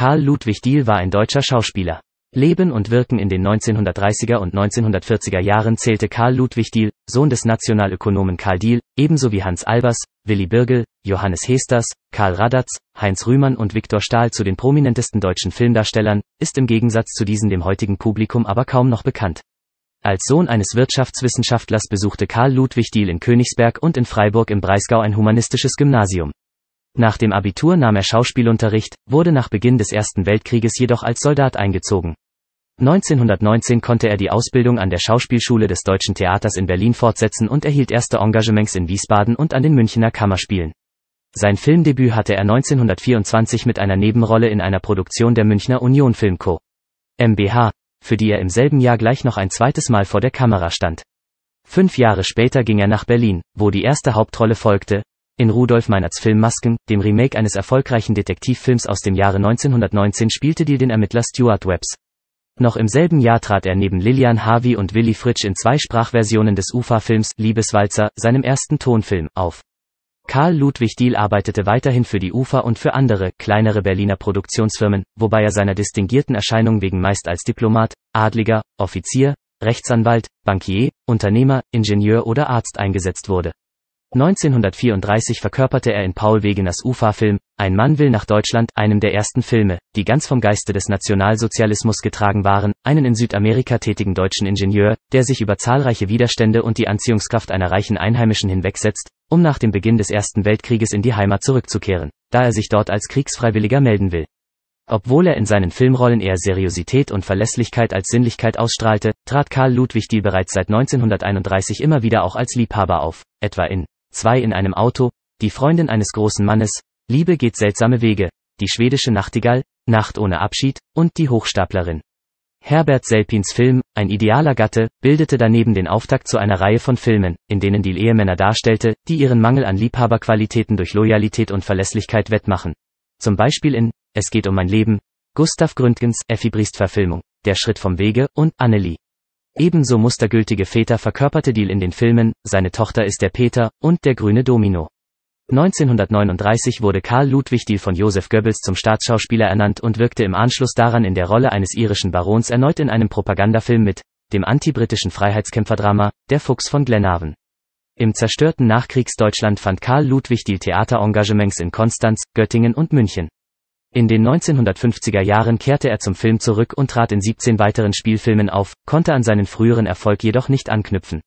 Karl Ludwig Diehl war ein deutscher Schauspieler. Leben und Wirken in den 1930er und 1940er Jahren zählte Karl Ludwig Diehl, Sohn des Nationalökonomen Karl Diehl, ebenso wie Hans Albers, Willy Birgel, Johannes Hesters, Karl Radatz, Heinz Rühmann und Viktor Stahl zu den prominentesten deutschen Filmdarstellern, ist im Gegensatz zu diesen dem heutigen Publikum aber kaum noch bekannt. Als Sohn eines Wirtschaftswissenschaftlers besuchte Karl Ludwig Diehl in Königsberg und in Freiburg im Breisgau ein humanistisches Gymnasium. Nach dem Abitur nahm er Schauspielunterricht, wurde nach Beginn des Ersten Weltkrieges jedoch als Soldat eingezogen. 1919 konnte er die Ausbildung an der Schauspielschule des Deutschen Theaters in Berlin fortsetzen und erhielt erste Engagements in Wiesbaden und an den Münchner Kammerspielen. Sein Filmdebüt hatte er 1924 mit einer Nebenrolle in einer Produktion der Münchner Union Film Co. MBH, für die er im selben Jahr gleich noch ein zweites Mal vor der Kamera stand. Fünf Jahre später ging er nach Berlin, wo die erste Hauptrolle folgte, in Rudolf Meinerts Film Masken, dem Remake eines erfolgreichen Detektivfilms aus dem Jahre 1919 spielte Deal den Ermittler Stuart Webbs. Noch im selben Jahr trat er neben Lilian Harvey und Willy Fritsch in zwei Sprachversionen des UFA-Films Liebeswalzer, seinem ersten Tonfilm, auf. Karl Ludwig Diehl arbeitete weiterhin für die UFA und für andere, kleinere Berliner Produktionsfirmen, wobei er seiner distinguierten Erscheinung wegen meist als Diplomat, Adliger, Offizier, Rechtsanwalt, Bankier, Unternehmer, Ingenieur oder Arzt eingesetzt wurde. 1934 verkörperte er in Paul Wegeners UFA-Film Ein Mann will nach Deutschland, einem der ersten Filme, die ganz vom Geiste des Nationalsozialismus getragen waren, einen in Südamerika tätigen deutschen Ingenieur, der sich über zahlreiche Widerstände und die Anziehungskraft einer reichen Einheimischen hinwegsetzt, um nach dem Beginn des Ersten Weltkrieges in die Heimat zurückzukehren, da er sich dort als Kriegsfreiwilliger melden will. Obwohl er in seinen Filmrollen eher Seriosität und Verlässlichkeit als Sinnlichkeit ausstrahlte, trat Karl Ludwig Diel bereits seit 1931 immer wieder auch als Liebhaber auf, etwa in zwei in einem Auto, die Freundin eines großen Mannes, Liebe geht seltsame Wege, die schwedische Nachtigall, Nacht ohne Abschied und die Hochstaplerin. Herbert Selpins Film, Ein idealer Gatte, bildete daneben den Auftakt zu einer Reihe von Filmen, in denen die Ehemänner darstellte, die ihren Mangel an Liebhaberqualitäten durch Loyalität und Verlässlichkeit wettmachen. Zum Beispiel in Es geht um mein Leben, Gustav Gründgens Effi Verfilmung, Der Schritt vom Wege und Annelie. Ebenso mustergültige Väter verkörperte Diel in den Filmen Seine Tochter ist der Peter und Der grüne Domino. 1939 wurde Karl Ludwig Diel von Josef Goebbels zum Staatsschauspieler ernannt und wirkte im Anschluss daran in der Rolle eines irischen Barons erneut in einem Propagandafilm mit, dem antibritischen Freiheitskämpferdrama Der Fuchs von Glenarven. Im zerstörten Nachkriegsdeutschland fand Karl Ludwig Diel Theaterengagements in Konstanz, Göttingen und München. In den 1950er Jahren kehrte er zum Film zurück und trat in 17 weiteren Spielfilmen auf, konnte an seinen früheren Erfolg jedoch nicht anknüpfen.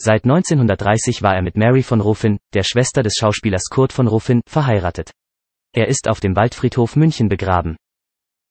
Seit 1930 war er mit Mary von Ruffin, der Schwester des Schauspielers Kurt von Ruffin, verheiratet. Er ist auf dem Waldfriedhof München begraben.